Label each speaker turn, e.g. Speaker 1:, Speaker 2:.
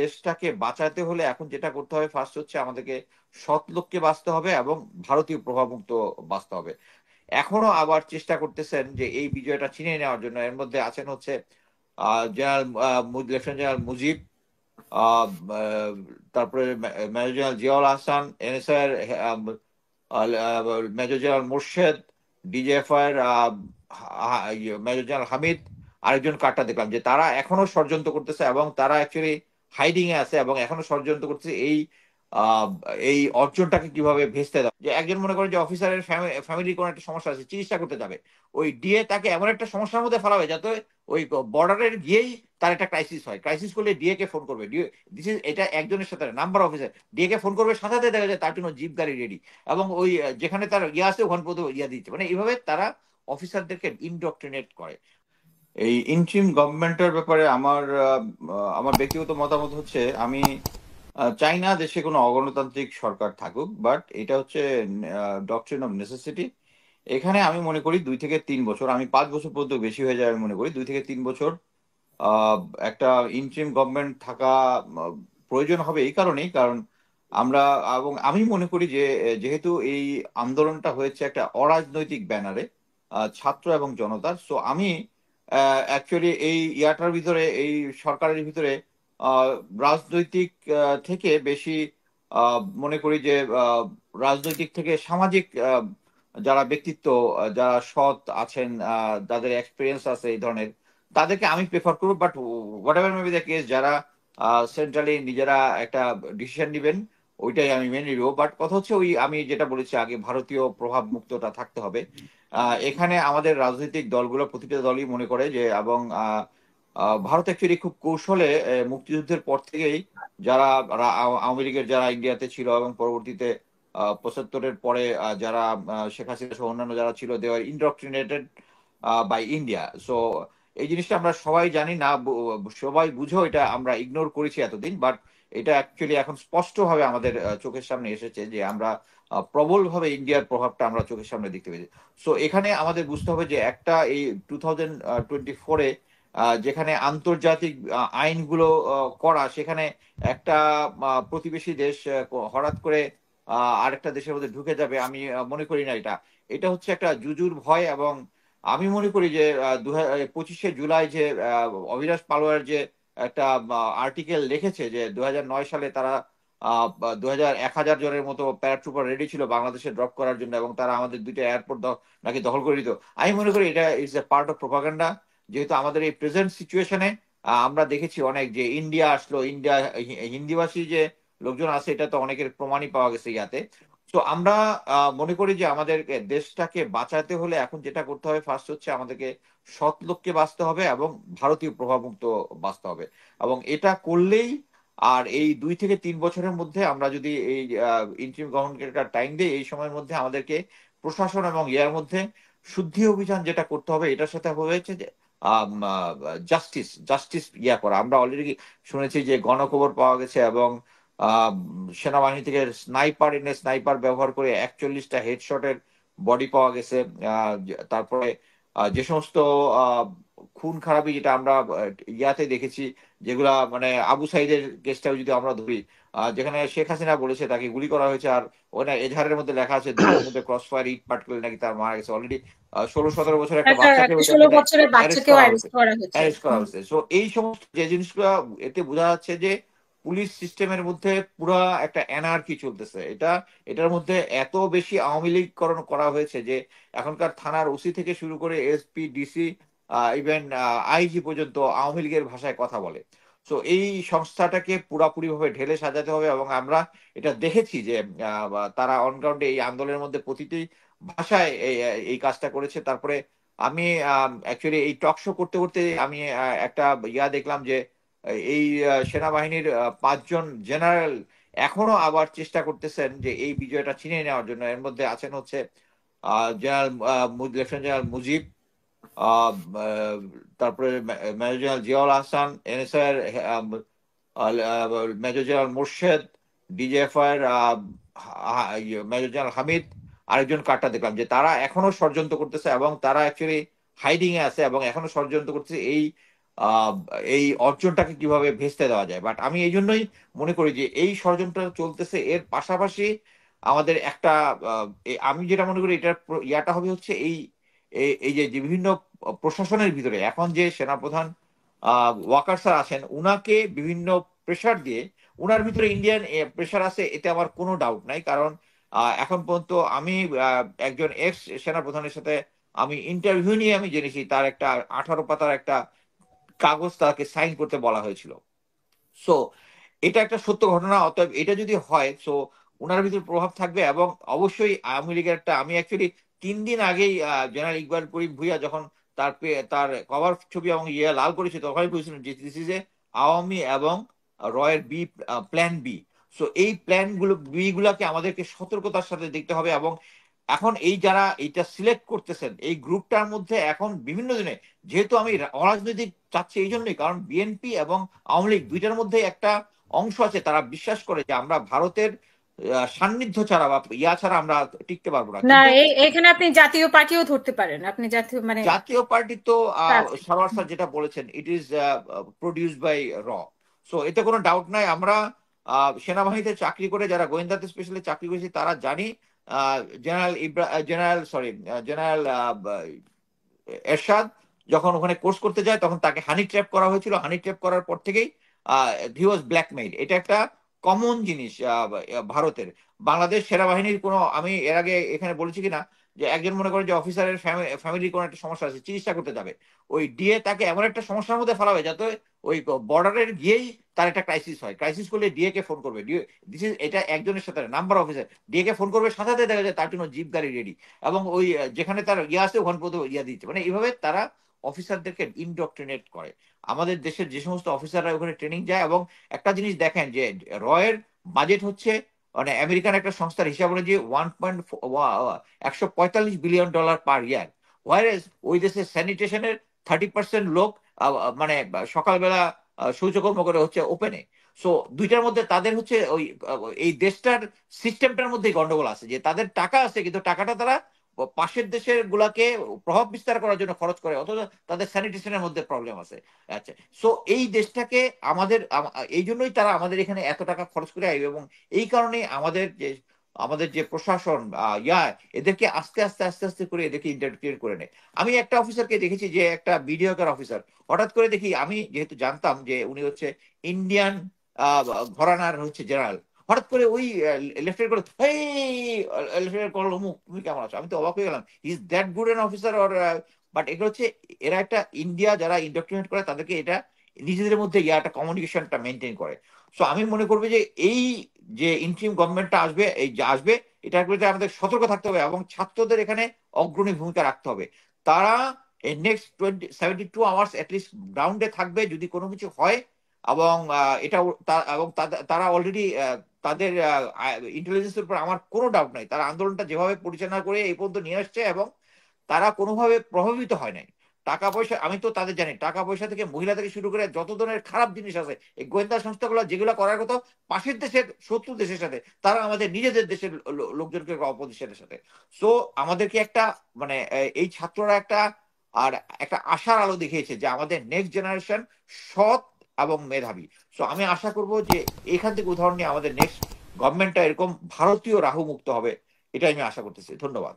Speaker 1: দেশটাকে বাঁচাতে হলে এখন যেটা করতে হবে ফার্স্ট হচ্ছে আমাদেরকে সৎ লোককে বাঁচতে হবে এবং ভারতীয় প্রভাবমুক্ত বাঁচতে হবে এখনো আবার চেষ্টা করতেছেন যে এই বিজয়টা ছিনে নেওয়ার জন্য এর মধ্যে আছেন হচ্ছে জেনারেল লেফটেন্যান্ট জেনারেল মুজিব তারপরে major general Ziaul Hasan NSR major general Morshed ডিজেএফআইয়ের ইয়ে, মেজর জেনারেল হামিদ আরেকজন কাটা দেখলাম যে তারা এখনো ষড়যন্ত্র করতেছে এবং তারা অ্যাকচুয়ালি হাইডিং এ আছে এবং এখনো ষড়যন্ত্র করছে এই এই অর্জনটাকে কিভাবে ভেস্তে দাও যে একজন মনে করে যে অফিসারের ফ্যামিলির কোনো একটা সমস্যা আছে চিকিৎসা করতে যাবে ওই ডিএ তাকে এমন একটা সমস্যার মধ্যে ফেলাবে যাতে ওই বর্ডারের গিয়েই তার একটা ক্রাইসিস হয় ক্রাইসিস করলে ডিএ কে ফোন করবে দিস ইজ এটা একজনের সাথে নাম্বার অফিসার ডিএ কে ফোন করবে সাথে সাথে দেখা যায় তার জন্য জিপ গাড়ি রেডি এবং ওই যেখানে তার ইয়ে আছে ওখান পর্যন্ত ইয়ে দিচ্ছে মানে এইভাবে তারা অফিসারদেরকে ইনডক্ট্রিনেট করে এই ইন্ট্রিম গভর্নমেন্টের ব্যাপারে আমার আমার ব্যক্তিগত মতামত হচ্ছে আমি চাই না দেশে কোনো অগণতান্ত্রিক সরকার থাকুক বাট এটা হচ্ছে ডক্ট্রিন অফ নেসেসিটি এখানে আমি মনে করি দুই থেকে তিন বছর আমি পাঁচ বছর পর্যন্ত বেশি হয়ে যায় আমি মনে করি দুই থেকে তিন বছর একটা ইন্ট্রিম গভর্নমেন্ট থাকা প্রয়োজন হবে এই কারণেই কারণ আমরা এবং আমি মনে করি যে যেহেতু এই আন্দোলনটা হয়েছে একটা অরাজনৈতিক ব্যানারে ছাত্র এবং জনতার সো আমি অ্যাকচুয়ালি এই ইয়াটার ভিতরে এই সরকারের ভিতরে রাজনৈতিক থেকে বেশি মনে করি যে রাজনৈতিক থেকে সামাজিক যারা ব্যক্তিত্ব যারা সৎ আছেন যাদের এক্সপিরিয়েন্স আছে এই ধরনের তাদেরকে আমি প্রেফার করবো but whatever maybe the case যারা সেন্ট্রালি নিজেরা একটা ডিসিশন নেবেন ওইটাই আমি মেনে নিব বাট কথা হচ্ছে ওই আমি যেটা বলেছি আগে ভারতীয় প্রভাব মুক্তটা থাকতে হবে এখানে আমাদের রাজনৈতিক দলগুলো প্রতিটা দলই মনে করে যে এবং ভারত একচুয়ালি খুব কৌশলে মুক্তিযুদ্ধের পর থেকেই যারা আওয়ামী লীগের যারা ইন্ডিয়াতে ছিল এবং পরবর্তীতে পঁচাত্তরের পরে যারা শেখ হাসিনা সহ অন্যান্য যারা ছিল they are indoctrinated by India so এই জিনিসটা আমরা সবাই জানি না সবাই বুঝো এটা আমরা ইগনোর করেছি এতদিন বাট এটা অ্যাকচুয়ালি এখন স্পষ্টভাবে আমাদের চোখের সামনে এসেছে যে আমরা প্রবলভাবে ইন্ডিয়ার প্রভাবটা আমরা চোখের সামনে দেখতে পেয়েছি সো এখানে আমাদের বুঝতে হবে যে একটা এই টু থাউজেন্ড টোয়েন্টি ফোরে যেখানে আন্তর্জাতিক আইনগুলো করা সেখানে একটা প্রতিবেশী দেশ হঠাৎ করে আরেকটা দেশের মধ্যে ঢুকে যাবে আমি মনে করি না এটা এটা হচ্ছে একটা জুজুর ভয় এবং আমি মনে করি যে দু পঁচিশে জুলাই যে অবিনাশ পালোয়ার যে একটা আর্টিকেল লিখেছে যে দু সালে তারা দু হাজার এক হাজার জনের মতো প্যারাট্রুপার রেডি ছিল বাংলাদেশে ড্রপ করার জন্য এবং তারা আমাদের দুইটা এয়ারপোর্ট নাকি দখল করে দিত আমি মনে করি এটা is a part of propaganda যেহেতু আমাদের এই প্রেজেন্ট সিচুয়েশনে আমরা দেখেছি অনেক যে ইন্ডিয়া আসলো ইন্ডিয়া হিন্দিভাষী যে লোকজন আছে এটা তো অনেকের প্রমাণই পাওয়া গেছে ইয়াতে তো আমরা মনে করি যে আমাদের দেশটাকে বাঁচাতে হলে এখন যেটা করতে হবে ফার্স্ট হচ্ছে আমাদেরকে সৎ লোককে বাঁচতে হবে এবং ভারতীয় প্রভাব মুক্ত বাঁচতে হবে এবং এটা করলেই আর এই দুই থেকে তিন বছরের মধ্যে আমরা যদি এই ইন্টারিম একটা টাইম দিই এই সময়ের মধ্যে আমাদেরকে প্রশাসন এবং ইয়ার মধ্যে শুদ্ধি অভিযান যেটা করতে হবে এটার সাথে হয়েছে যে জাস্টিস জাস্টিস ইয়া করা আমরা অলরেডি শুনেছি যে গণকবর পাওয়া গেছে এবং সেনাবাহিনী থেকে স্নাইপার এনে স্নাইপার ব্যবহার করে একচল্লিশটা হেডশটের বডি পাওয়া গেছে তারপরে যে সমস্ত খুন খারাপি যেটা আমরা ইয়াতে দেখেছি যেগুলা মানে আবু সাইদের কেসটাও যদি আমরা ধরি যেখানে শেখ হাসিনা বলেছে তাকে গুলি করা হয়েছে আর ওই না এজাহারের মধ্যে লেখা আছে দুটোর মধ্যে ক্রস ফায়ার ইট পাটকেল নাকি তার মারা গেছে অলরেডি ষোলো সতেরো বছরের একটা বাচ্চাকে অ্যারেস্ট করা হয়েছে সো এই সমস্ত যে জিনিসগুলো এতে বোঝা যাচ্ছে যে পুলিশ সিস্টেমের মধ্যে পুরা একটা এনার্কি চলতেছে এটা এটার মধ্যে এত বেশি আওয়ামী লীগকরণ করা হয়েছে যে এখনকার থানার ওসি থেকে শুরু করে এসপি ডিসি ইভেন আইজি পর্যন্ত আওয়ামী লীগের ভাষায় কথা বলে তো এই সংস্থাটাকে ভাবে ঢেলে সাজাতে হবে এবং আমরা এটা দেখেছি যে তারা অনগ্রাউন্ডে এই আন্দোলনের মধ্যে প্রতিটি ভাষায় এই কাজটা করেছে তারপরে আমি অ্যাকচুয়ালি এই টক শো করতে করতে আমি একটা ইয়া দেখলাম যে এই সেনাবাহিনীর পাঁচজন জেনারেল এখনো আবার চেষ্টা করতেছেন যে এই বিজয়টা ছিনিয়ে নেওয়ার জন্য এর মধ্যে আছেন হচ্ছে জেনারেল লেফটেন্যান্ট জেনারেল মুজিব তারপরে major general Ziaul Hasan NSR major general Morshed DGFI ইয়ে, মেজর জেনারেল হামিদ আরেকজন কার্ডটা দেখলাম যে তারা এখনো ষড়যন্ত্র করতেছে এবং তারা অ্যাকচুয়ালি হাইডিং এ আছে এবং এখনো ষড়যন্ত্র করতেছে এই এই অর্জনটাকে কিভাবে ভেস্তে দেওয়া যায় বাট আমি এই জন্যই মনে করি যে এই ষড়যন্ত্র চলতেছে এর পাশাপাশি আমাদের একটা আমি যেটা মনে করি এটার ইয়াটা হবে হচ্ছে এই এই যে বিভিন্ন প্রশাসনের ভিতরে এখন যে সেনাপ্রধান ওয়াকার স্যার আছেন উনাকে বিভিন্ন প্রেশার দিয়ে উনার ভিতরে ইন্ডিয়ান প্রেশার আছে এতে আমার কোনো ডাউট নাই কারণ এখন পর্যন্ত আমি একজন এক্স সেনাপ্রধানের সাথে আমি ইন্টারভিউ নিয়ে আমি জেনেছি তার একটা আঠারো পাতার একটা কাগজ তাকে সাইন করতে বলা হয়েছিল সো এটা একটা সত্য ঘটনা অতএব এটা যদি হয় সো ওনার ভিতরে প্রভাব থাকবে এবং অবশ্যই আওয়ামী লীগের একটা আমি অ্যাকচুয়ালি তিন দিন আগেই জেনারেল ইকবাল করিম ভুইয়া যখন তার তার কভার ছবি এবং ইয়ে লাল করেছে তখন আমি বলেছিলাম যে দিস ইজ এ আওয়ামী এবং রয়ের বি প্ল্যান বি সো এই প্ল্যান গুলো বি গুলাকে আমাদেরকে সতর্কতার সাথে দেখতে হবে এবং এখন এই যারা এইটা সিলেক্ট করতেছেন এই গ্রুপটার মধ্যে এখন বিভিন্ন দিনে যেহেতু আমি অরাজনৈতিক চাচ্ছি এই জন্যই কারণ বিএনপি এবং আওয়ামী লীগ দুইটার মধ্যে একটা অংশ আছে তারা বিশ্বাস করে যে আমরা ভারতের সান্নিধ্য ছাড়া বা ইয়া ছাড়া আমরা টিকতে পারবো না এখানে আপনি জাতীয় পার্টিও ধরতে পারেন আপনি জাতীয় মানে জাতীয় পার্টি তো সরওয়ার স্যার যেটা বলেছেন ইট ইজ প্রডিউস বাই র সো এতে কোনো ডাউট নাই আমরা সেনাবাহিনীতে চাকরি করে যারা গোয়েন্দাতে স্পেশালি চাকরি করেছি তারা জানি জেনারেল ইব্রা জেনারেল সরি জেনারেল এরশাদ যখন ওখানে কোর্স করতে যায় তখন তাকে হানি ট্র্যাপ করা হয়েছিল হানি ট্র্যাপ করার পর থেকেই হি ওয়াজ ব্ল্যাকমেইল এটা একটা কমন জিনিস ভারতের বাংলাদেশ সেনাবাহিনীর কোনো আমি এর আগে এখানে বলেছি কিনা যে একজন মনে করে যে অফিসারের ফ্যামিলির কোনো একটা সমস্যা আছে চিকিৎসা করতে যাবে ওই ডিএ তাকে এমন একটা সমস্যার মধ্যে হবে যাতে ওই বর্ডারের গিয়েই তার একটা ক্রাইসিস হয় ক্রাইসিস করলে ডিএ কে ফোন করবে দিস ইজ এটা একজনের সাথে নাম্বার অফিসার ডিএ কে ফোন করবে সাথে সাথে দেখা যায় তার জন্য জিপ গাড়ি রেডি এবং ওই যেখানে তার ইয়ে আছে ওখান পর্যন্ত ইয়ে দিচ্ছে মানে এইভাবে তারা অফিসারদেরকে ইনডক্ট্রিনেট করে আমাদের দেশের যে সমস্ত অফিসাররা ওখানে ট্রেনিং যায় এবং একটা জিনিস দেখেন যে রয়ের বাজেট হচ্ছে মানে আমেরিকান একটা সংস্থার হিসাব অনুযায়ী ওয়ান পয়েন্ট একশো পঁয়তাল্লিশ বিলিয়ন ডলার পার ইয়ার হোয়ার ওই দেশের স্যানিটেশনের থার্টি পার্সেন্ট লোক মানে সকালবেলা শৌচকর্ম করে হচ্ছে ওপেনে সো দুইটার মধ্যে তাদের হচ্ছে ওই এই দেশটার সিস্টেমটার মধ্যে গন্ডগোল আছে যে তাদের টাকা আছে কিন্তু টাকাটা তারা পাশের দেশের গুলাকে প্রভাব বিস্তার করার জন্য খরচ করে অথচ তাদের স্যানিটেশনের মধ্যে প্রবলেম আছে আচ্ছা সো এই দেশটাকে আমাদের এই জন্যই তারা আমাদের এখানে এত টাকা খরচ করে আসবে এবং এই কারণে আমাদের যে আমাদের যে প্রশাসন ইয়া এদেরকে আস্তে আস্তে আস্তে আস্তে করে এদেরকে ইন্টারফিয়ার করে নেয় আমি একটা অফিসারকে দেখেছি যে একটা বিডিওকার অফিসার হঠাৎ করে দেখি আমি যেহেতু জানতাম যে উনি হচ্ছে ইন্ডিয়ান ঘরানার হচ্ছে জেনারেল হঠাৎ করে ওই লেফটেন্ট করে লেফটেন্ট কল অমুক তুমি কেমন আছো আমি তো অবাক হয়ে গেলাম is that good an officer or but এগুলো হচ্ছে এরা একটা ইন্ডিয়া যারা ইন্ডক্ট্রিনেট করে তাদেরকে এটা নিজেদের মধ্যে ইয়া একটা কমিউনিকেশনটা মেনটেন করে সো আমি মনে করবো যে এই যে ইন্ট্রিম গভর্নমেন্টটা আসবে এই যে আসবে এটার বিরুদ্ধে আমাদের সতর্ক থাকতে হবে এবং ছাত্রদের এখানে অগ্রণী ভূমিকা রাখতে হবে তারা next twenty seventy two hours at least গ্রাউন্ডে থাকবে যদি কোনো কিছু হয় এবং এটা এবং তারা অলরেডি তাদের ইন্টেলিজেন্সের উপর আমার কোনো ডাউট নাই তারা আন্দোলনটা যেভাবে পরিচালনা করে এই পর্যন্ত নিয়ে আসছে এবং তারা কোনোভাবে প্রভাবিত হয় নাই টাকা পয়সা আমি তো তাদের জানি টাকা পয়সা থেকে মহিলা থেকে শুরু করে যত ধরনের খারাপ জিনিস আছে এই গোয়েন্দা সংস্থাগুলো যেগুলো করার কথা পাশের দেশের শত্রু দেশের সাথে তারা আমাদের নিজেদের দেশের লোকজনকে অপদেশের সাথে সো আমাদেরকে একটা মানে এই ছাত্ররা একটা আর একটা আশার আলো দেখিয়েছে যে আমাদের নেক্সট জেনারেশন সৎ এবং মেধাবী সো আমি আশা করব যে এখান থেকে উদাহরণ নিয়ে আমাদের নেক্সট গভর্নমেন্টটা এরকম ভারতীয় রাহু মুক্ত হবে এটাই আমি আশা করতেছি ধন্যবাদ